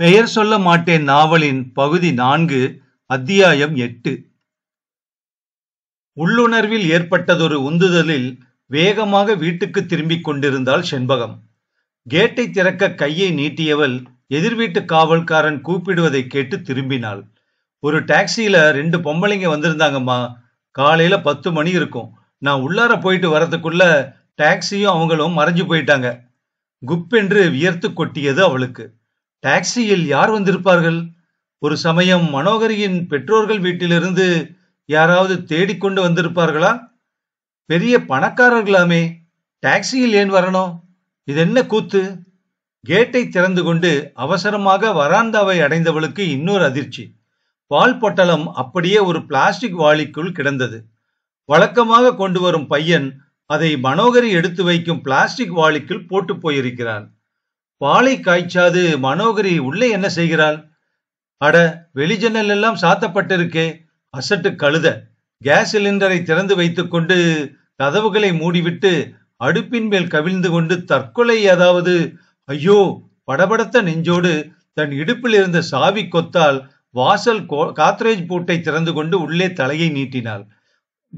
பெயர் சொல்ல மாட்டேன் நாவலின் பகுதி நான்கு அத்தியாயம் எட்டு உள்ளுணர்வில் ஏற்பட்டதொரு உந்துதலில் வேகமாக வீட்டுக்கு திரும்பிக் கொண்டிருந்தாள் செண்பகம் கேட்டை திறக்க கையை நீட்டியவள் எதிர்வீட்டு காவல்காரன் கூப்பிடுவதை கேட்டு திரும்பினாள் ஒரு டாக்ஸியில ரெண்டு பொம்பளைங்க வந்திருந்தாங்கம்மா காலையில பத்து மணி இருக்கும் நான் உள்ளார போயிட்டு வரதுக்குள்ள டாக்ஸியும் அவங்களும் மறைஞ்சு போயிட்டாங்க குப்பென்று வியர்த்து கொட்டியது அவளுக்கு டாக்ஸியில் யார் வந்திருப்பார்கள் ஒரு சமயம் மனோகரியின் பெற்றோர்கள் வீட்டிலிருந்து யாராவது தேடிக்கொண்டு வந்திருப்பார்களா பெரிய பணக்காரர்களாமே டாக்ஸியில் ஏன் வரணும் இது என்ன கூத்து கேட்டை திறந்து கொண்டு அவசரமாக வராந்தாவை அடைந்தவளுக்கு இன்னொரு அதிர்ச்சி பால் பொட்டலம் அப்படியே ஒரு பிளாஸ்டிக் வாளிக்குள் கிடந்தது வழக்கமாக கொண்டு வரும் பையன் அதை மனோகரி எடுத்து வைக்கும் பிளாஸ்டிக் வாளிக்குள் போட்டு போயிருக்கிறான் பாலை காய்ச்சாது மனோகரி உள்ளே என்ன செய்கிறாள் அட வெளிஜன்னல் எல்லாம் சாத்தப்பட்டிருக்கே அசட்டு கழுத கேஸ் சிலிண்டரை திறந்து வைத்துக்கொண்டு கதவுகளை மூடிவிட்டு அடுப்பின் மேல் கவிழ்ந்து கொண்டு தற்கொலை ஏதாவது ஐயோ படபடத்த நெஞ்சோடு தன் இடுப்பில் இருந்த சாவி கொத்தால் வாசல் காத்ரேஜ் பூட்டை திறந்து கொண்டு உள்ளே தலையை நீட்டினாள்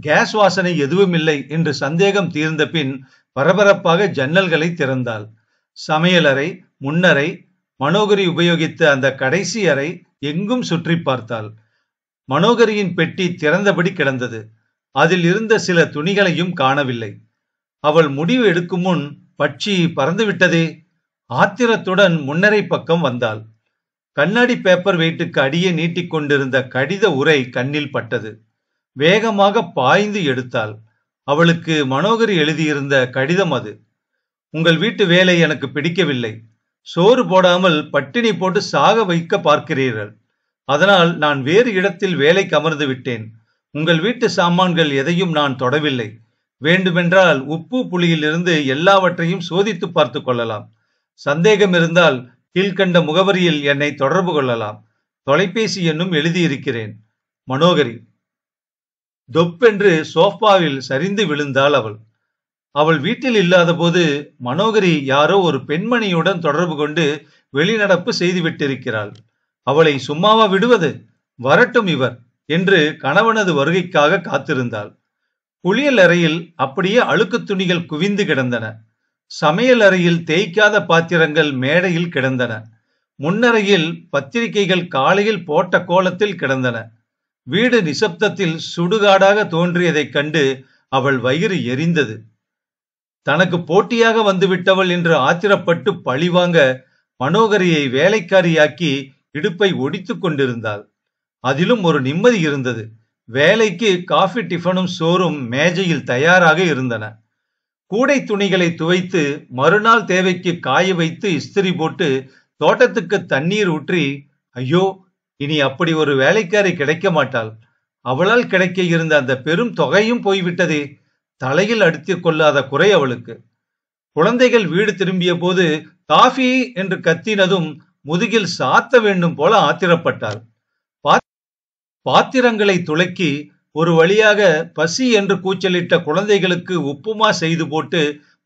கேஸ் வாசனை எதுவும் இல்லை என்று சந்தேகம் தீர்ந்த பின் பரபரப்பாக ஜன்னல்களை திறந்தாள் சமையலறை முன்னறை மனோகரி உபயோகித்த அந்த கடைசி அறை எங்கும் சுற்றி பார்த்தாள் மனோகரியின் பெட்டி திறந்தபடி கிடந்தது அதில் இருந்த சில துணிகளையும் காணவில்லை அவள் முடிவு எடுக்கும் முன் பட்சி பறந்துவிட்டதே ஆத்திரத்துடன் முன்னரை பக்கம் வந்தாள் கண்ணாடி பேப்பர் வெயிட்டுக்கு அடியே நீட்டிக்கொண்டிருந்த கடித உரை கண்ணில் பட்டது வேகமாக பாய்ந்து எடுத்தாள் அவளுக்கு மனோகரி எழுதியிருந்த கடிதம் அது உங்கள் வீட்டு வேலை எனக்கு பிடிக்கவில்லை சோறு போடாமல் பட்டினி போட்டு சாக வைக்க பார்க்கிறீர்கள் அதனால் நான் வேறு இடத்தில் வேலை கமர்ந்து விட்டேன் உங்கள் வீட்டு சாமான்கள் எதையும் நான் தொடவில்லை வேண்டுமென்றால் உப்பு புளியிலிருந்து எல்லாவற்றையும் சோதித்து பார்த்து கொள்ளலாம் சந்தேகம் இருந்தால் கீழ்கண்ட முகவரியில் என்னை தொடர்பு கொள்ளலாம் தொலைபேசி என்னும் எழுதியிருக்கிறேன் மனோகரி தொப்பென்று சோஃபாவில் சரிந்து விழுந்தாள் அவள் அவள் வீட்டில் இல்லாதபோது மனோகரி யாரோ ஒரு பெண்மணியுடன் தொடர்பு கொண்டு வெளிநடப்பு செய்துவிட்டிருக்கிறாள் அவளை சும்மாவா விடுவது வரட்டும் இவர் என்று கணவனது வருகைக்காக காத்திருந்தாள் குளியல் அறையில் அப்படியே அழுக்கு துணிகள் குவிந்து கிடந்தன சமையல் அறையில் தேய்க்காத பாத்திரங்கள் மேடையில் கிடந்தன முன்னறையில் பத்திரிகைகள் காலையில் போட்ட கோலத்தில் கிடந்தன வீடு நிசப்தத்தில் சுடுகாடாக தோன்றியதைக் கண்டு அவள் வயிறு எரிந்தது தனக்கு போட்டியாக வந்துவிட்டவள் என்று ஆத்திரப்பட்டு பழிவாங்க மனோகரியை வேலைக்காரியாக்கி இடுப்பை ஒடித்து கொண்டிருந்தாள் அதிலும் ஒரு நிம்மதி இருந்தது வேலைக்கு காஃபி டிஃபனும் சோறும் மேஜையில் தயாராக இருந்தன கூடை துணிகளை துவைத்து மறுநாள் தேவைக்கு காய வைத்து இஸ்திரி போட்டு தோட்டத்துக்கு தண்ணீர் ஊற்றி ஐயோ இனி அப்படி ஒரு வேலைக்காரி கிடைக்க மாட்டாள் அவளால் கிடைக்க இருந்த அந்த பெரும் தொகையும் போய்விட்டதே தலையில் அடித்து கொள்ளாத குறை அவளுக்கு குழந்தைகள் வீடு திரும்பிய போது காஃபி என்று கத்தினதும் முதுகில் சாத்த வேண்டும் போல ஆத்திரப்பட்டாள் பாத்திரங்களை துளக்கி ஒரு வழியாக பசி என்று கூச்சலிட்ட குழந்தைகளுக்கு உப்புமா செய்து போட்டு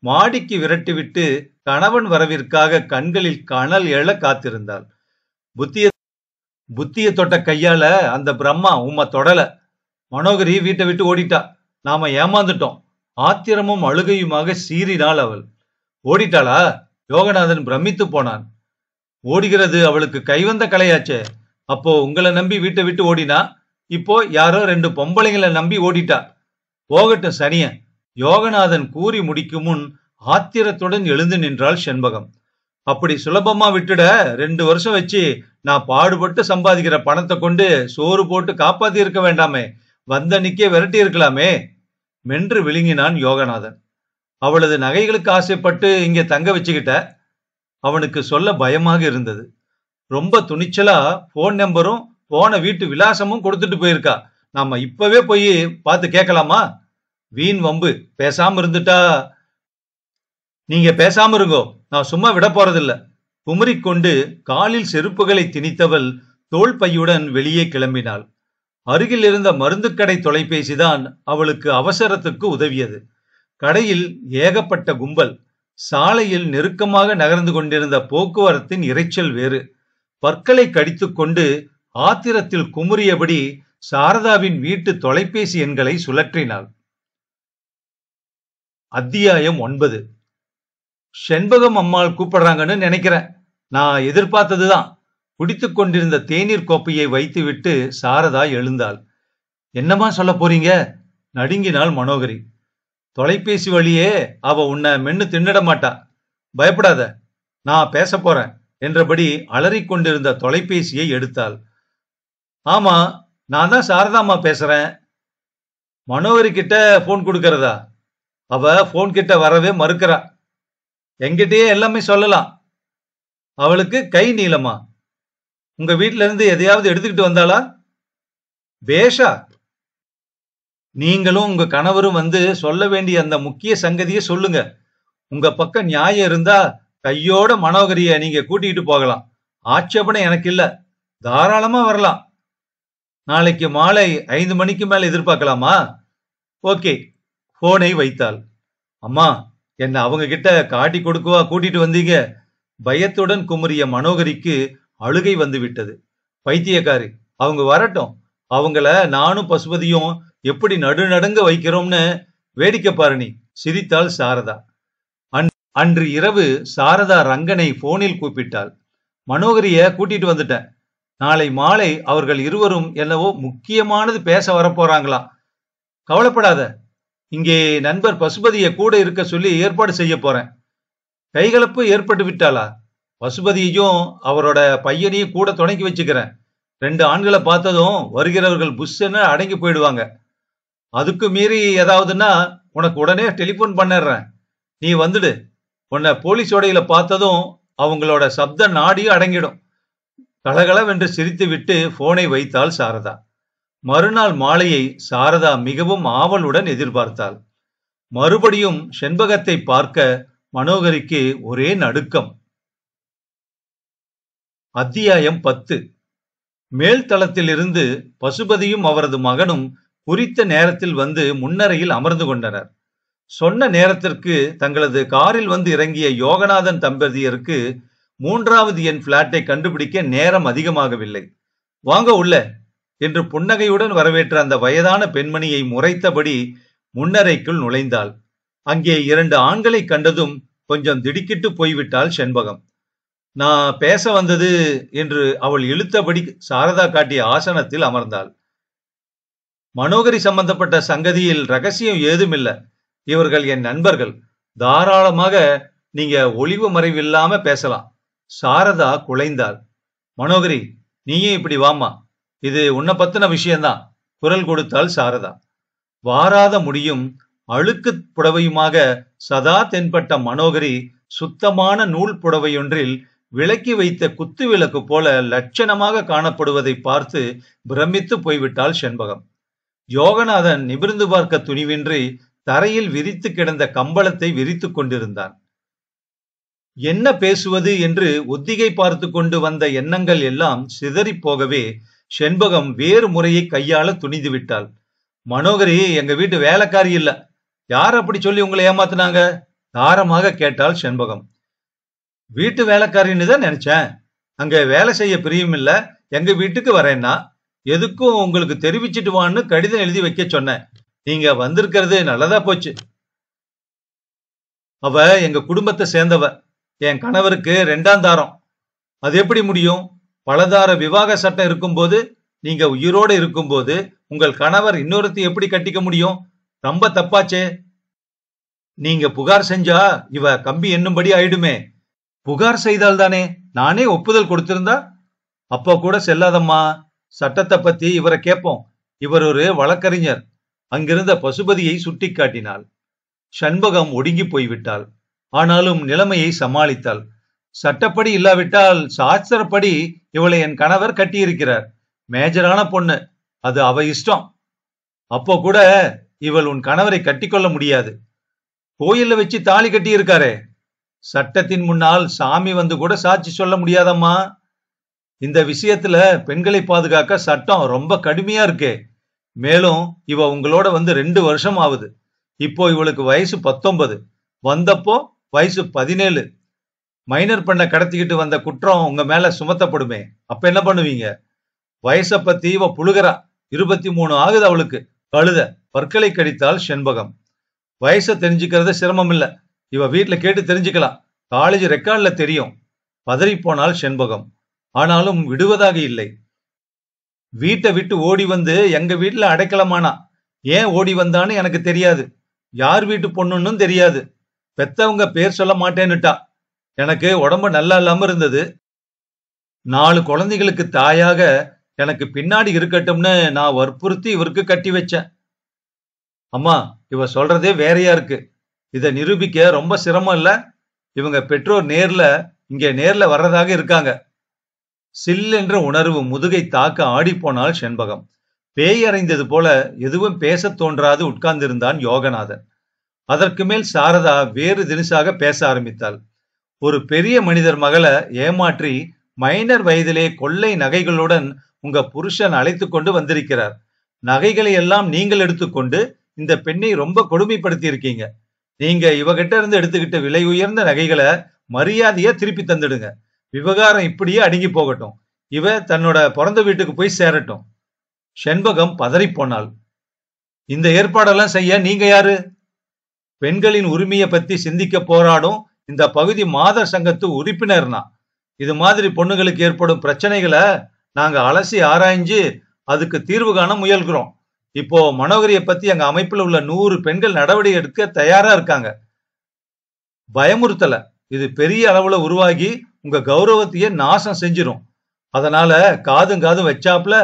மாடிக்கு விரட்டிவிட்டு கணவன் வரவிற்காக கண்களில் கணல் எழ காத்திருந்தாள் புத்திய புத்திய தொட்ட கையால அந்த பிரம்மா உம்மை தொடல மனோகரி வீட்டை விட்டு ஓடிட்டா நாம ஏமாந்துட்டோம் ஆத்திரமும் அழுகையுமாக சீறினாள் அவள் ஓடிட்டாளா யோகநாதன் பிரமித்து போனான் ஓடுகிறது அவளுக்கு கைவந்த கலையாச்சே அப்போ உங்களை நம்பி வீட்டை விட்டு ஓடினா இப்போ யாரோ ரெண்டு பொம்பளைங்களை நம்பி ஓடிட்டா போகட்டும் சனிய யோகநாதன் கூறி முடிக்கும் முன் ஆத்திரத்துடன் எழுந்து நின்றாள் செண்பகம் அப்படி சுலபமா விட்டுட ரெண்டு வருஷம் வச்சு நான் பாடுபட்டு சம்பாதிக்கிற பணத்தை கொண்டு சோறு போட்டு காப்பாத்தி இருக்க வேண்டாமே வந்த நிக்கே விரட்டி இருக்கலாமே மென்று விழுங்கினான் யோகநாதன் அவளது நகைகளுக்கு ஆசைப்பட்டு இங்கே தங்க வச்சுக்கிட்ட அவனுக்கு சொல்ல பயமாக இருந்தது ரொம்ப துணிச்சலா போன் நம்பரும் போன வீட்டு விலாசமும் கொடுத்துட்டு போயிருக்கா நாம இப்பவே போய் பார்த்து கேட்கலாமா வீண் வம்பு பேசாம இருந்துட்டா நீங்க பேசாம இருங்கோ நான் சும்மா விட போறதில்ல குமரிக்கொண்டு காலில் செருப்புகளை திணித்தவள் தோல் பையுடன் வெளியே கிளம்பினாள் அருகில் இருந்த மருந்துக்கடை தொலைபேசிதான் அவளுக்கு அவசரத்துக்கு உதவியது கடையில் ஏகப்பட்ட கும்பல் சாலையில் நெருக்கமாக நகர்ந்து கொண்டிருந்த போக்குவரத்தின் இரைச்சல் வேறு பற்களை கடித்துக்கொண்டு ஆத்திரத்தில் குமுறியபடி சாரதாவின் வீட்டு தொலைபேசி எண்களை சுழற்றினாள் அத்தியாயம் ஒன்பது செண்பகம் அம்மாள் கூப்பிடுறாங்கன்னு நினைக்கிறேன் நான் எதிர்பார்த்ததுதான் குடித்து கொண்டிருந்த தேநீர் கோப்பையை வைத்துவிட்டு சாரதா எழுந்தாள் என்னமா சொல்ல போறீங்க நடுங்கினாள் மனோகரி தொலைபேசி வழியே அவ உன்னை மென்னு தின்னிட மாட்டா பயப்படாத நான் பேச போறேன் என்றபடி அலறிக்கொண்டிருந்த தொலைபேசியை எடுத்தாள் ஆமா நான் தான் சாரதாம்மா பேசுறேன் மனோகரி கிட்ட போன் கொடுக்கறதா அவ போன் கிட்ட வரவே மறுக்கிறா எங்கிட்டயே எல்லாமே சொல்லலாம் அவளுக்கு கை நீளமா உங்க வீட்ல இருந்து எதையாவது எடுத்துக்கிட்டு வந்தாளா பேஷா நீங்களும் உங்க கணவரும் வந்து சொல்ல வேண்டிய அந்த முக்கிய சங்கதியை சொல்லுங்க உங்க பக்கம் நியாயம் இருந்தா கையோட மனோகரிய நீங்க கூட்டிகிட்டு போகலாம் ஆட்சேபனை எனக்கு இல்ல தாராளமா வரலாம் நாளைக்கு மாலை ஐந்து மணிக்கு மேல எதிர்பார்க்கலாமா ஓகே போனை வைத்தாள் அம்மா என்ன அவங்க கிட்ட காட்டி கொடுக்கவா கூட்டிட்டு வந்தீங்க பயத்துடன் குமரிய மனோகரிக்கு அழுகை வந்துவிட்டது பைத்தியக்காரி அவங்க வரட்டும் அவங்கள நானும் பசுபதியும் எப்படி நடுநடுங்க வைக்கிறோம்னு வேடிக்கை பாருணி சிரித்தாள் சாரதா அன்று இரவு சாரதா ரங்கனை போனில் கூப்பிட்டாள் மனோகரிய கூட்டிட்டு வந்துட்டேன் நாளை மாலை அவர்கள் இருவரும் என்னவோ முக்கியமானது பேச வரப்போறாங்களாம் கவலைப்படாத இங்கே நண்பர் பசுபதியை கூட இருக்க சொல்லி ஏற்பாடு செய்ய போறேன் கைகலப்பு ஏற்பட்டு விட்டாளா பசுபதியையும் அவரோட பையனையும் கூட துணைக்கி வச்சுக்கிறேன் ரெண்டு ஆண்களை பார்த்ததும் வருகிறவர்கள் புஷ்ஷன்னு அடங்கி போயிடுவாங்க அதுக்கு மீறி ஏதாவதுன்னா உனக்கு உடனே டெலிஃபோன் பண்ணிடுறேன் நீ வந்துடு உன்னை உடையில பார்த்ததும் அவங்களோட சப்த நாடியும் அடங்கிடும் கலகலவென்று சிரித்து விட்டு போனை வைத்தாள் சாரதா மறுநாள் மாலையை சாரதா மிகவும் ஆவலுடன் எதிர்பார்த்தாள் மறுபடியும் செண்பகத்தை பார்க்க மனோகரிக்கு ஒரே நடுக்கம் அத்தியாயம் பத்து மேல்தளத்திலிருந்து பசுபதியும் அவரது மகனும் குறித்த நேரத்தில் வந்து முன்னரையில் அமர்ந்து கொண்டனர் சொன்ன நேரத்திற்கு தங்களது காரில் வந்து இறங்கிய யோகநாதன் தம்பதியருக்கு மூன்றாவது என் பிளாட்டை கண்டுபிடிக்க நேரம் அதிகமாகவில்லை வாங்க உள்ள என்று புன்னகையுடன் வரவேற்ற அந்த வயதான பெண்மணியை முறைத்தபடி முன்னரைக்குள் நுழைந்தாள் அங்கே இரண்டு ஆண்களை கண்டதும் கொஞ்சம் திடுக்கிட்டு போய்விட்டாள் செண்பகம் நான் பேச வந்தது என்று அவள் இழுத்தபடி சாரதா காட்டிய ஆசனத்தில் அமர்ந்தாள் மனோகரி சம்பந்தப்பட்ட சங்கதியில் ரகசியம் ஏதுமில்ல இவர்கள் என் நண்பர்கள் தாராளமாக நீங்க ஒளிவு மறைவில்லாம பேசலாம் சாரதா குலைந்தாள் மனோகரி நீயும் இப்படி வாமா இது உன்னை பத்தின விஷயம்தான் குரல் கொடுத்தாள் சாரதா வாராத முடியும் அழுக்கு புடவையுமாக சதா தென்பட்ட மனோகரி சுத்தமான நூல் புடவையொன்றில் விளக்கி வைத்த குத்து விளக்கு போல லட்சணமாக காணப்படுவதை பார்த்து பிரமித்து போய்விட்டாள் செண்பகம் யோகநாதன் நிமிர்ந்து பார்க்க துணிவின்றி தரையில் விரித்து கிடந்த கம்பளத்தை விரித்து கொண்டிருந்தான் என்ன பேசுவது என்று ஒத்திகை பார்த்து கொண்டு வந்த எண்ணங்கள் எல்லாம் போகவே செண்பகம் வேறு முறையை கையாள துணிந்து விட்டாள் மனோகரி எங்க வீட்டு வேலைக்காரி இல்ல யார் அப்படி சொல்லி உங்களை ஏமாத்தினாங்க தாரமாக கேட்டாள் செண்பகம் வீட்டு வேலைக்காரின்னு தான் நினைச்சேன் அங்க வேலை செய்ய பிரியும் இல்ல எங்க வீட்டுக்கு வரேன்னா எதுக்கும் உங்களுக்கு தெரிவிச்சிட்டு வான்னு கடிதம் எழுதி வைக்க சொன்னேன் நீங்க வந்திருக்கிறது நல்லதா போச்சு அவ எங்க குடும்பத்தை சேர்ந்தவ என் கணவருக்கு ரெண்டாம் தாரம் அது எப்படி முடியும் பலதார விவாக சட்டம் இருக்கும்போது நீங்க உயிரோடு இருக்கும்போது உங்கள் கணவர் இன்னொருத்தி எப்படி கட்டிக்க முடியும் ரொம்ப தப்பாச்சே நீங்க புகார் செஞ்சா இவ கம்பி என்னும்படி ஆயிடுமே புகார் செய்தால்தானே நானே ஒப்புதல் கொடுத்திருந்தா அப்போ கூட செல்லாதம்மா சட்டத்தை பத்தி இவரை கேட்போம் இவர் ஒரு வழக்கறிஞர் அங்கிருந்த பசுபதியை சுட்டி காட்டினாள் சண்பகம் ஒடுங்கி போய்விட்டாள் ஆனாலும் நிலைமையை சமாளித்தாள் சட்டப்படி இல்லாவிட்டால் சாஸ்திரப்படி இவளை என் கணவர் கட்டியிருக்கிறார் மேஜரான பொண்ணு அது அவ இஷ்டம் அப்போ கூட இவள் உன் கணவரை கட்டிக்கொள்ள முடியாது கோயில்ல வச்சு தாலி கட்டியிருக்காரே சட்டத்தின் முன்னால் சாமி வந்து கூட சாட்சி சொல்ல முடியாதம்மா இந்த விஷயத்துல பெண்களை பாதுகாக்க சட்டம் ரொம்ப கடுமையா இருக்கு மேலும் இவ உங்களோட வந்து ரெண்டு வருஷம் ஆகுது இப்போ இவளுக்கு வயசு பத்தொன்பது வந்தப்போ வயசு பதினேழு மைனர் பண்ண கடத்திக்கிட்டு வந்த குற்றம் உங்க மேல சுமத்தப்படுமே அப்ப என்ன பண்ணுவீங்க வயச பத்தி இவ புழுகிறா இருபத்தி மூணு ஆகுது அவளுக்கு கழுத பற்களை கடித்தால் செண்பகம் வயசை தெரிஞ்சுக்கிறது சிரமம் இல்லை இவ வீட்டில் கேட்டு தெரிஞ்சுக்கலாம் காலேஜ் ரெக்கார்டில் தெரியும் பதறிப்போனால் செண்பகம் ஆனாலும் விடுவதாக இல்லை வீட்டை விட்டு ஓடி வந்து எங்க வீட்டில் அடைக்கலமானா ஏன் ஓடி வந்தான்னு எனக்கு தெரியாது யார் வீட்டு பொண்ணுன்னு தெரியாது பெத்தவங்க பேர் சொல்ல மாட்டேன்னுட்டா எனக்கு உடம்பு நல்லா இல்லாம இருந்தது நாலு குழந்தைகளுக்கு தாயாக எனக்கு பின்னாடி இருக்கட்டும்னு நான் வற்புறுத்தி இவருக்கு கட்டி வச்சேன் அம்மா இவ சொல்றதே வேறையா இருக்கு இதை நிரூபிக்க ரொம்ப சிரமம் இல்லை இவங்க பெற்றோர் நேர்ல இங்கே நேர்ல வர்றதாக இருக்காங்க சில்லென்ற உணர்வு முதுகை தாக்க ஆடிப்போனால் செண்பகம் பேய் அறைந்தது போல எதுவும் பேசத் தோன்றாது உட்கார்ந்திருந்தான் யோகநாதன் அதற்கு மேல் சாரதா வேறு தினசாக பேச ஆரம்பித்தாள் ஒரு பெரிய மனிதர் மகளை ஏமாற்றி மைனர் வயதிலே கொள்ளை நகைகளுடன் உங்க புருஷன் அழைத்து கொண்டு வந்திருக்கிறார் நகைகளை எல்லாம் நீங்கள் எடுத்துக்கொண்டு இந்த பெண்ணை ரொம்ப கொடுமைப்படுத்தி இருக்கீங்க நீங்க இவகிட்ட இருந்து எடுத்துக்கிட்ட விலை உயர்ந்த நகைகளை மரியாதையா திருப்பி தந்துடுங்க விவகாரம் இப்படியே அடுங்கி போகட்டும் இவ தன்னோட பிறந்த வீட்டுக்கு போய் சேரட்டும் செண்பகம் பதறி போனாள் இந்த ஏற்பாடெல்லாம் செய்ய நீங்க யாரு பெண்களின் உரிமையை பத்தி சிந்திக்க போராடும் இந்த பகுதி மாதர் சங்கத்து உறுப்பினர்னா இது மாதிரி பொண்ணுங்களுக்கு ஏற்படும் பிரச்சனைகளை நாங்க அலசி ஆராய்ஞ்சு அதுக்கு தீர்வு காண முயல்கிறோம் இப்போ மனோகரியை பத்தி எங்க அமைப்பில் உள்ள நூறு பெண்கள் நடவடிக்கை எடுக்க தயாரா இருக்காங்க பயமுறுத்தல இது பெரிய அளவுல உருவாகி உங்க கௌரவத்தையே நாசம் செஞ்சிடும் அதனால காதும் காதும் வச்சாப்புல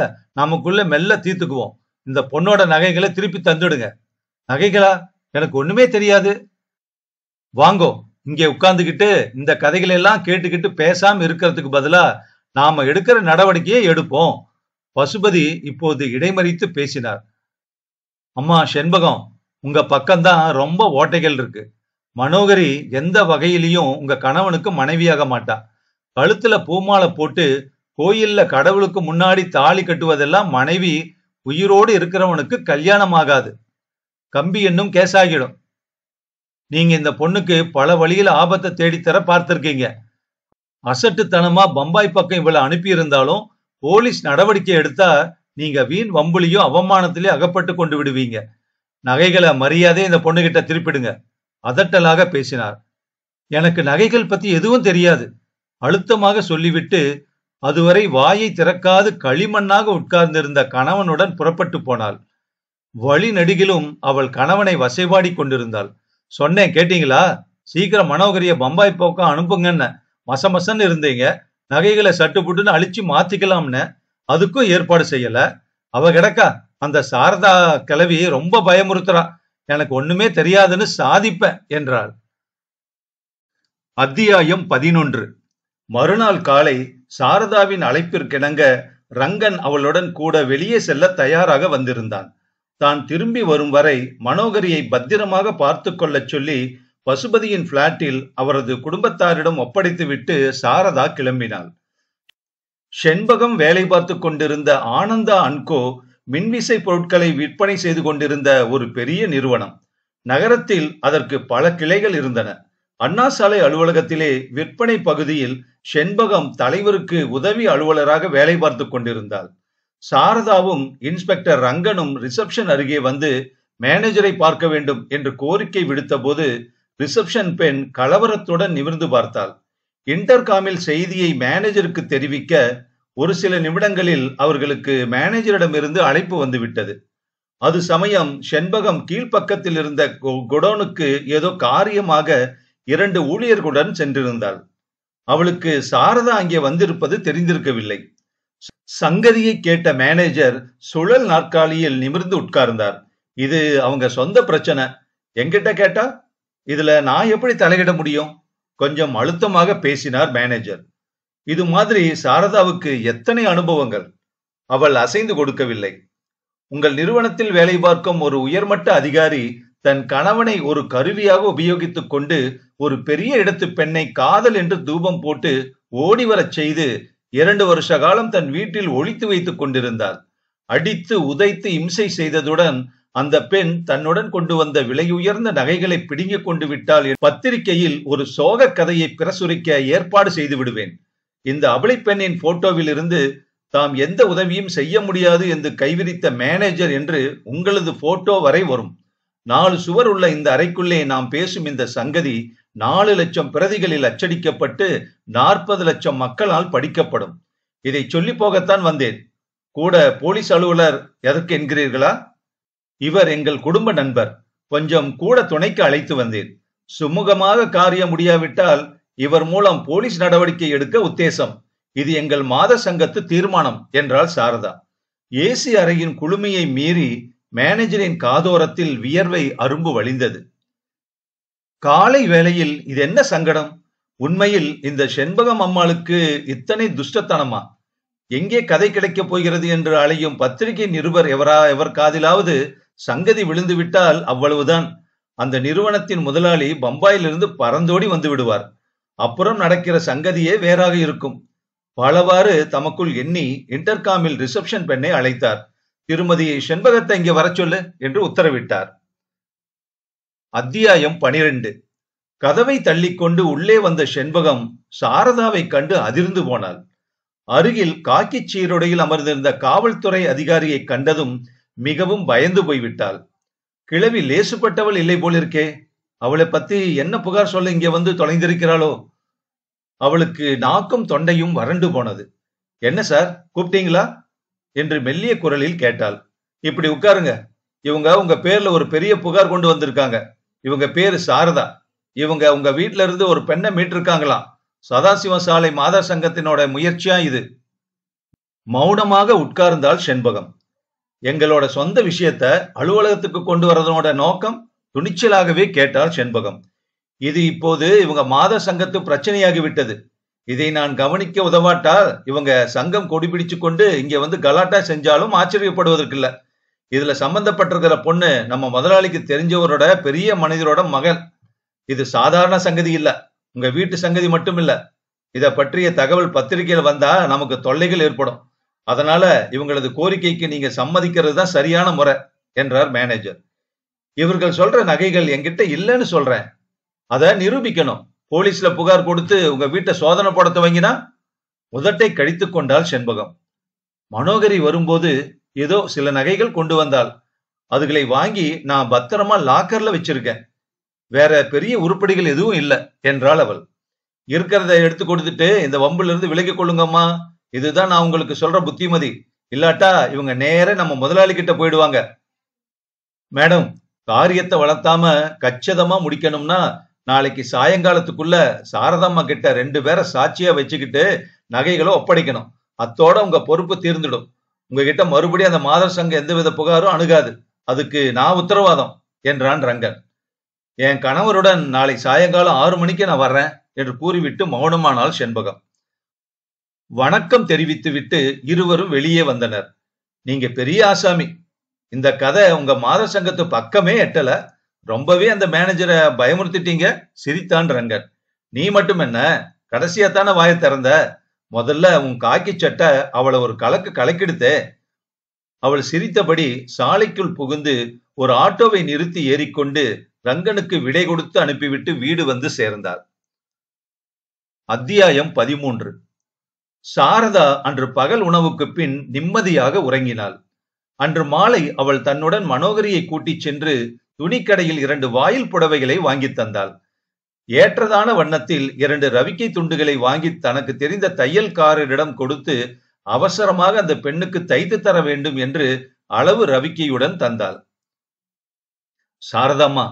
நமக்குள்ள மெல்ல தீர்த்துக்குவோம் இந்த பொண்ணோட நகைகளை திருப்பி தந்துடுங்க நகைகளா எனக்கு ஒண்ணுமே தெரியாது வாங்கோ இங்கே உட்கார்ந்துக்கிட்டு இந்த கதைகளை எல்லாம் கேட்டுக்கிட்டு பேசாம இருக்கிறதுக்கு பதிலா நாம எடுக்கிற நடவடிக்கையே எடுப்போம் பசுபதி இப்போது இடைமறித்து பேசினார் அம்மா செண்பகம் உங்க பக்கம்தான் ரொம்ப ஓட்டைகள் இருக்கு மனோகரி எந்த வகையிலையும் உங்க கணவனுக்கு மனைவியாக மாட்டா கழுத்துல பூமாலை போட்டு கோயில்ல கடவுளுக்கு முன்னாடி தாலி கட்டுவதெல்லாம் மனைவி உயிரோடு இருக்கிறவனுக்கு கல்யாணம் ஆகாது கம்பி என்னும் கேசாகிடும் நீங்க இந்த பொண்ணுக்கு பல வழியில ஆபத்தை தேடித்தர பார்த்திருக்கீங்க அசட்டுத்தனமா பம்பாய் பக்கம் இவளை அனுப்பியிருந்தாலும் போலீஸ் நடவடிக்கை எடுத்தா நீங்க வீண் வம்புலியும் அவமானத்திலேயோ அகப்பட்டு கொண்டு விடுவீங்க நகைகளை மரியாதை இந்த பொண்ணுகிட்ட திருப்பிடுங்க அதட்டலாக பேசினார் எனக்கு நகைகள் பத்தி எதுவும் தெரியாது அழுத்தமாக சொல்லிவிட்டு அதுவரை வாயை திறக்காது களிமண்ணாக உட்கார்ந்திருந்த கணவனுடன் புறப்பட்டு போனாள் வழி நடிகிலும் அவள் கணவனை வசைபாடி கொண்டிருந்தாள் சொன்னேன் கேட்டீங்களா சீக்கிரம் மனோகரிய பம்பாய் போக்கம் அனுப்புங்கன்னு மசமசன்னு இருந்தீங்க நகைகளை சட்டு புட்டுன்னு அழிச்சு மாத்திக்கலாம்னு அதுக்கும் ஏற்பாடு செய்யல அவ கிடக்கா அந்த சாரதா கிளவி ரொம்ப பயமுறுத்துறா எனக்கு ஒண்ணுமே தெரியாதுன்னு சாதிப்பேன் என்றாள் அத்தியாயம் பதினொன்று மறுநாள் காலை சாரதாவின் அழைப்பிற்கிணங்க ரங்கன் அவளுடன் கூட வெளியே செல்ல தயாராக வந்திருந்தான் தான் திரும்பி வரும் வரை மனோகரியை பத்திரமாக பார்த்து கொள்ளச் சொல்லி பசுபதியின் பிளாட்டில் அவரது குடும்பத்தாரிடம் ஒப்படைத்துவிட்டு சாரதா கிளம்பினாள் செண்பகம் வேலை பார்த்து கொண்டிருந்த ஆனந்தா அன்கோ மின்விசை பொருட்களை விற்பனை செய்து கொண்டிருந்த ஒரு பெரிய நிறுவனம் நகரத்தில் அதற்கு பல கிளைகள் இருந்தன அண்ணா சாலை அலுவலகத்திலே விற்பனை பகுதியில் செண்பகம் தலைவருக்கு உதவி அலுவலராக வேலை பார்த்து கொண்டிருந்தாள் சாரதாவும் இன்ஸ்பெக்டர் ரங்கனும் ரிசப்ஷன் அருகே வந்து மேனேஜரை பார்க்க வேண்டும் என்று கோரிக்கை விடுத்த போது ரிசப்ஷன் பெண் கலவரத்துடன் நிமிர்ந்து பார்த்தாள் இன்டர்காமில் செய்தியை மேனேஜருக்கு தெரிவிக்க ஒரு சில நிமிடங்களில் அவர்களுக்கு மேனேஜரிடமிருந்து அழைப்பு வந்துவிட்டது அது சமயம் செண்பகம் கீழ்ப்பக்கத்தில் இருந்த குடோனுக்கு ஏதோ காரியமாக இரண்டு ஊழியர்களுடன் சென்றிருந்தாள் அவளுக்கு சாரதா அங்கே வந்திருப்பது தெரிந்திருக்கவில்லை சங்கதியை கேட்ட மேனேஜர் சுழல் நாற்காலியில் நிமிர்ந்து உட்கார்ந்தார் இது அவங்க சொந்த பிரச்சனை எங்கிட்ட கேட்டா இதுல நான் எப்படி தலையிட முடியும் கொஞ்சம் அழுத்தமாக பேசினார் மேனேஜர் இது மாதிரி சாரதாவுக்கு எத்தனை அனுபவங்கள் அவள் அசைந்து கொடுக்கவில்லை உங்கள் நிறுவனத்தில் வேலை பார்க்கும் ஒரு உயர்மட்ட அதிகாரி தன் கணவனை ஒரு கருவியாக உபயோகித்துக் கொண்டு ஒரு பெரிய இடத்து பெண்ணை காதல் என்று தூபம் போட்டு ஓடி வரச் செய்து இரண்டு வருஷ காலம் தன் வீட்டில் ஒழித்து வைத்துக் கொண்டிருந்தாள் அடித்து உதைத்து இம்சை செய்ததுடன் அந்த பெண் தன்னுடன் கொண்டு வந்த விலையுயர்ந்த நகைகளை பிடுங்கிக் கொண்டு விட்டால் பத்திரிகையில் ஒரு சோக கதையை பிரசுரிக்க ஏற்பாடு செய்து விடுவேன் இந்த அபலை பெண்ணின் போட்டோவில் இருந்து தாம் எந்த உதவியும் செய்ய முடியாது என்று கைவிரித்த மேனேஜர் என்று உங்களது போட்டோ வரை வரும் நாலு சுவர் உள்ள இந்த அறைக்குள்ளே நாம் பேசும் இந்த சங்கதி நாலு லட்சம் பிரதிகளில் அச்சடிக்கப்பட்டு நாற்பது லட்சம் மக்களால் படிக்கப்படும் இதை சொல்லி போகத்தான் வந்தேன் கூட போலீஸ் அலுவலர் எதற்கு என்கிறீர்களா இவர் எங்கள் குடும்ப நண்பர் கொஞ்சம் கூட துணைக்கு அழைத்து வந்தேன் சுமூகமாக காரியம் முடியாவிட்டால் இவர் மூலம் போலீஸ் நடவடிக்கை எடுக்க உத்தேசம் இது எங்கள் மாத சங்கத்து தீர்மானம் என்றால் சாரதா ஏசி அறையின் குழுமையை மீறி மேனேஜரின் காதோரத்தில் வியர்வை அரும்பு வழிந்தது காலை வேளையில் இது என்ன சங்கடம் உண்மையில் இந்த செண்பகம் அம்மாளுக்கு இத்தனை துஷ்டத்தனமா எங்கே கதை கிடைக்கப் போகிறது என்று அழையும் பத்திரிகை நிருபர் எவரா எவர் காதிலாவது சங்கதி விழுந்து விட்டால் அவ்வளவுதான் அந்த நிறுவனத்தின் முதலாளி பம்பாயிலிருந்து பறந்தோடி வந்து விடுவார் அப்புறம் நடக்கிற சங்கதியே வேறாக இருக்கும் பலவாறு தமக்குள் எண்ணி இன்டர்காமில் ரிசப்ஷன் பெண்ணை அழைத்தார் திருமதி செண்பகத்தை இங்கே வர சொல்லு என்று உத்தரவிட்டார் அத்தியாயம் பனிரெண்டு கதவை தள்ளிக்கொண்டு உள்ளே வந்த செண்பகம் சாரதாவை கண்டு அதிர்ந்து போனாள் அருகில் காக்கி சீருடையில் அமர்ந்திருந்த காவல்துறை அதிகாரியை கண்டதும் மிகவும் பயந்து போய்விட்டாள் கிழவி லேசுப்பட்டவள் இல்லை போலிருக்கே அவளை பத்தி என்ன புகார் சொல்ல இங்கே வந்து தொலைந்திருக்கிறாளோ அவளுக்கு நாக்கும் தொண்டையும் வறண்டு போனது என்ன சார் கூப்பிட்டீங்களா என்று மெல்லிய குரலில் கேட்டாள் இப்படி உட்காருங்க இவங்க உங்க பேர்ல ஒரு பெரிய புகார் கொண்டு வந்திருக்காங்க இவங்க பேரு சாரதா இவங்க உங்க வீட்ல இருந்து ஒரு பெண்ணை மீட்டிருக்காங்களாம் சதாசிவ சாலை மாதா சங்கத்தினோட முயற்சியா இது மௌனமாக உட்கார்ந்தாள் செண்பகம் எங்களோட சொந்த விஷயத்த அலுவலகத்துக்கு கொண்டு வரதனோட நோக்கம் துணிச்சலாகவே கேட்டார் செண்பகம் இது இப்போது இவங்க மாத சங்கத்து பிரச்சனையாகி விட்டது இதை நான் கவனிக்க உதவாட்டால் இவங்க சங்கம் கொடிபிடிச்சு கொண்டு இங்க வந்து கலாட்டா செஞ்சாலும் ஆச்சரியப்படுவதற்கில்ல இதுல சம்பந்தப்பட்டிருக்கிற பொண்ணு நம்ம முதலாளிக்கு தெரிஞ்சவரோட பெரிய மனிதரோட மகள் இது சாதாரண சங்கதி இல்ல உங்க வீட்டு சங்கதி மட்டும் இல்ல இதை பற்றிய தகவல் பத்திரிகையில் வந்தா நமக்கு தொல்லைகள் ஏற்படும் அதனால இவங்களது கோரிக்கைக்கு நீங்க சம்மதிக்கிறது தான் சரியான முறை என்றார் மேனேஜர் இவர்கள் சொல்ற நகைகள் என்கிட்ட இல்லைன்னு சொல்றேன் அதை நிரூபிக்கணும் போலீஸ்ல புகார் கொடுத்து உங்க வீட்டை சோதனை போட துவங்கினா உதட்டை கழித்து கொண்டாள் செண்பகம் மனோகரி வரும்போது ஏதோ சில நகைகள் கொண்டு வந்தாள் அதுகளை வாங்கி நான் பத்திரமா லாக்கர்ல வச்சிருக்கேன் வேற பெரிய உருப்படிகள் எதுவும் இல்லை என்றாள் அவள் இருக்கிறத எடுத்து கொடுத்துட்டு இந்த வம்புல இருந்து விலகி கொள்ளுங்கம்மா இதுதான் நான் உங்களுக்கு சொல்ற புத்திமதி இல்லாட்டா இவங்க நேர நம்ம முதலாளி கிட்ட போயிடுவாங்க மேடம் காரியத்தை வளர்த்தாம கச்சிதமா முடிக்கணும்னா நாளைக்கு சாயங்காலத்துக்குள்ள சாரதம்மா கிட்ட ரெண்டு பேரை சாட்சியா வச்சுக்கிட்டு நகைகளை ஒப்படைக்கணும் அத்தோட உங்க பொறுப்பு தீர்ந்துடும் உங்ககிட்ட மறுபடியும் அந்த மாதர் சங்கம் எந்தவித புகாரும் அணுகாது அதுக்கு நான் உத்தரவாதம் என்றான் ரங்கன் என் கணவருடன் நாளை சாயங்காலம் ஆறு மணிக்கு நான் வர்றேன் என்று கூறிவிட்டு மௌனமானால் செண்பகம் வணக்கம் தெரிவித்துவிட்டு இருவரும் வெளியே வந்தனர் நீங்க பெரிய ஆசாமி இந்த கதை உங்க மாத சங்கத்து பக்கமே எட்டல ரொம்பவே அந்த மேனேஜரை பயமுறுத்திட்டீங்க சிரித்தான் ரங்கன் நீ மட்டும் என்ன கடைசியா தானே வாய திறந்த முதல்ல உன் காக்கி சட்டை அவளை ஒரு கலக்கு கலக்கெடுத்தே அவள் சிரித்தபடி சாலைக்குள் புகுந்து ஒரு ஆட்டோவை நிறுத்தி ஏறிக்கொண்டு ரங்கனுக்கு விடை கொடுத்து அனுப்பிவிட்டு வீடு வந்து சேர்ந்தார் அத்தியாயம் பதிமூன்று சாரதா அன்று பகல் உணவுக்கு பின் நிம்மதியாக உறங்கினாள் அன்று மாலை அவள் தன்னுடன் மனோகரியை கூட்டிச் சென்று துணிக்கடையில் இரண்டு வாயில் புடவைகளை வாங்கித் தந்தாள் ஏற்றதான வண்ணத்தில் இரண்டு ரவிக்கை துண்டுகளை வாங்கி தனக்கு தெரிந்த தையல்காரரிடம் கொடுத்து அவசரமாக அந்த பெண்ணுக்கு தைத்து தர வேண்டும் என்று அளவு ரவிக்கையுடன் தந்தாள் சாரதாம்மா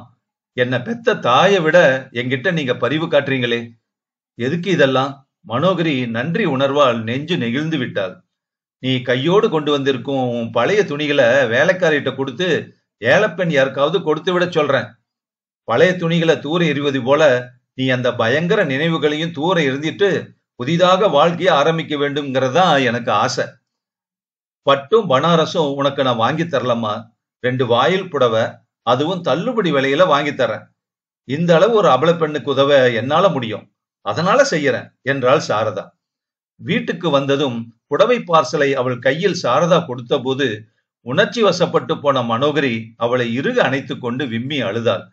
என்ன பெத்த தாயை விட எங்கிட்ட நீங்க பரிவு காட்டுறீங்களே எதுக்கு இதெல்லாம் மனோகரி நன்றி உணர்வால் நெஞ்சு நெகிழ்ந்து விட்டாள் நீ கையோடு கொண்டு வந்திருக்கும் உன் பழைய துணிகளை வேலைக்காரிட்ட கொடுத்து ஏலப்பெண் யாருக்காவது கொடுத்து விட சொல்றேன் பழைய துணிகளை தூர எறிவது போல நீ அந்த பயங்கர நினைவுகளையும் தூர எறிந்திட்டு புதிதாக வாழ்க்கையை ஆரம்பிக்க வேண்டும்ங்கிறதா எனக்கு ஆசை பட்டும் பனாரஸும் உனக்கு நான் வாங்கி தரலம்மா ரெண்டு வாயில் புடவை அதுவும் தள்ளுபடி விலையில வாங்கி தரேன் இந்த அளவு ஒரு அபல பெண்ணுக்கு உதவ என்னால முடியும் அதனால செய்யறேன் என்றாள் சாரதா வீட்டுக்கு வந்ததும் புடவை பார்சலை அவள் கையில் சாரதா கொடுத்தபோது உணர்ச்சி வசப்பட்டு போன மனோகரி அவளை இறுக அணைத்து கொண்டு விம்மி அழுதாள்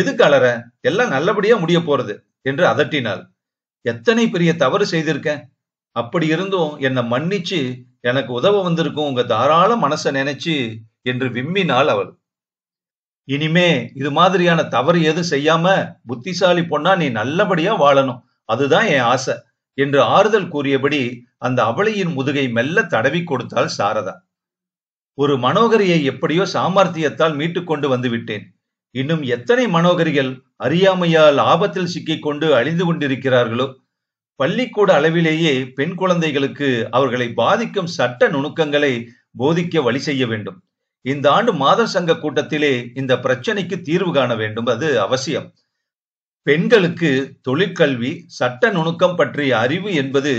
எதுக்கு அலற எல்லாம் நல்லபடியா முடிய போறது என்று அதட்டினாள் எத்தனை பெரிய தவறு செய்திருக்கேன் அப்படி இருந்தும் என்னை மன்னிச்சு எனக்கு உதவ வந்திருக்கும் உங்க தாராள மனசை நினைச்சு என்று விம்மினாள் அவள் இனிமே இது மாதிரியான தவறு எதுவும் செய்யாம புத்திசாலி பொண்ணா நீ நல்லபடியா வாழணும் அதுதான் என் ஆசை என்று ஆறுதல் கூறியபடி அந்த அவளையின் முதுகை மெல்ல தடவி கொடுத்தாள் சாரதா ஒரு மனோகரியை எப்படியோ சாமர்த்தியத்தால் மீட்டுக்கொண்டு வந்துவிட்டேன் இன்னும் எத்தனை மனோகரிகள் அறியாமையால் ஆபத்தில் சிக்கிக்கொண்டு அழிந்து கொண்டிருக்கிறார்களோ பள்ளிக்கூட அளவிலேயே பெண் குழந்தைகளுக்கு அவர்களை பாதிக்கும் சட்ட நுணுக்கங்களை போதிக்க வழி செய்ய வேண்டும் இந்த ஆண்டு மாதர் சங்க கூட்டத்திலே இந்த பிரச்சனைக்கு தீர்வு காண வேண்டும் அது அவசியம் பெண்களுக்கு தொழிற்கல்வி சட்ட நுணுக்கம் பற்றிய அறிவு என்பது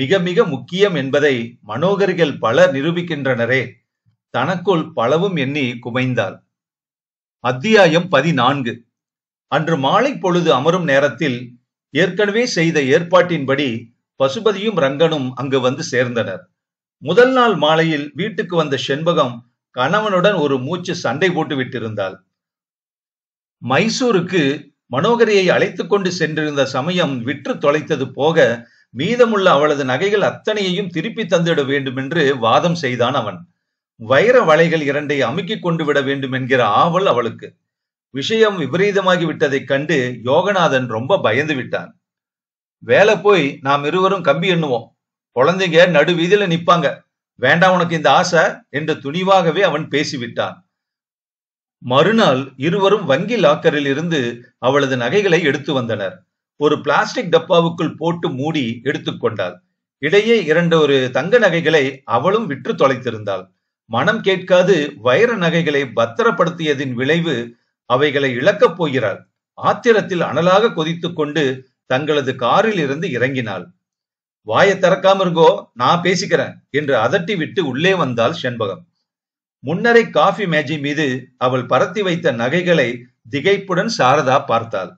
மிக மிக முக்கியம் என்பதை மனோகரிகள் பலர் நிரூபிக்கின்றனரே தனக்குள் பலவும் எண்ணி குமைந்தாள் அத்தியாயம் பதினான்கு அன்று மாலை பொழுது அமரும் நேரத்தில் ஏற்கனவே செய்த ஏற்பாட்டின்படி பசுபதியும் ரங்கனும் அங்கு வந்து சேர்ந்தனர் முதல் நாள் மாலையில் வீட்டுக்கு வந்த செண்பகம் கணவனுடன் ஒரு மூச்சு சண்டை போட்டு விட்டிருந்தாள் மைசூருக்கு மனோகரியை அழைத்து கொண்டு சென்றிருந்த சமயம் விற்று தொலைத்தது போக மீதமுள்ள அவளது நகைகள் அத்தனையையும் திருப்பி தந்துவிட வேண்டும் என்று வாதம் செய்தான் அவன் வைர வலைகள் இரண்டை அமுக்கிக் கொண்டு விட வேண்டும் என்கிற ஆவல் அவளுக்கு விஷயம் விபரீதமாகி விட்டதைக் கண்டு யோகநாதன் ரொம்ப பயந்து விட்டான் வேலை போய் நாம் இருவரும் கம்பி எண்ணுவோம் குழந்தைங்க நடு வீதியில நிப்பாங்க வேண்டாம் உனக்கு இந்த ஆசை என்று துணிவாகவே அவன் பேசிவிட்டான் மறுநாள் இருவரும் வங்கி லாக்கரில் இருந்து அவளது நகைகளை எடுத்து வந்தனர் ஒரு பிளாஸ்டிக் டப்பாவுக்குள் போட்டு மூடி எடுத்துக்கொண்டாள் இடையே இரண்டு ஒரு தங்க நகைகளை அவளும் விற்று தொலைத்திருந்தாள் மனம் கேட்காது வைர நகைகளை பத்திரப்படுத்தியதின் விளைவு அவைகளை இழக்கப் போகிறாள் ஆத்திரத்தில் அனலாக கொதித்துக் கொண்டு தங்களது காரில் இருந்து இறங்கினாள் வாயை திறக்காம இருங்கோ நான் பேசிக்கிறேன் என்று அதட்டி விட்டு உள்ளே வந்தாள் செண்பகம் முன்னரை காஃபி மேஜை மீது அவள் பரத்தி வைத்த நகைகளை திகைப்புடன் சாரதா பார்த்தாள்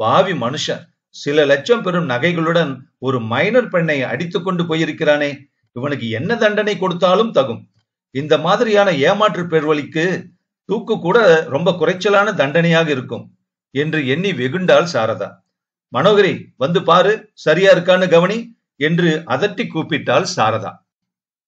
பாவி மனுஷன் சில லட்சம் பெறும் நகைகளுடன் ஒரு மைனர் பெண்ணை அடித்துக் கொண்டு போயிருக்கிறானே இவனுக்கு என்ன தண்டனை கொடுத்தாலும் தகும் இந்த மாதிரியான ஏமாற்று பேர்வழிக்கு தூக்கு கூட ரொம்ப குறைச்சலான தண்டனையாக இருக்கும் என்று எண்ணி வெகுண்டாள் சாரதா மனோகரி வந்து பாரு சரியா இருக்கான்னு கவனி என்று அதட்டி கூப்பிட்டாள் சாரதா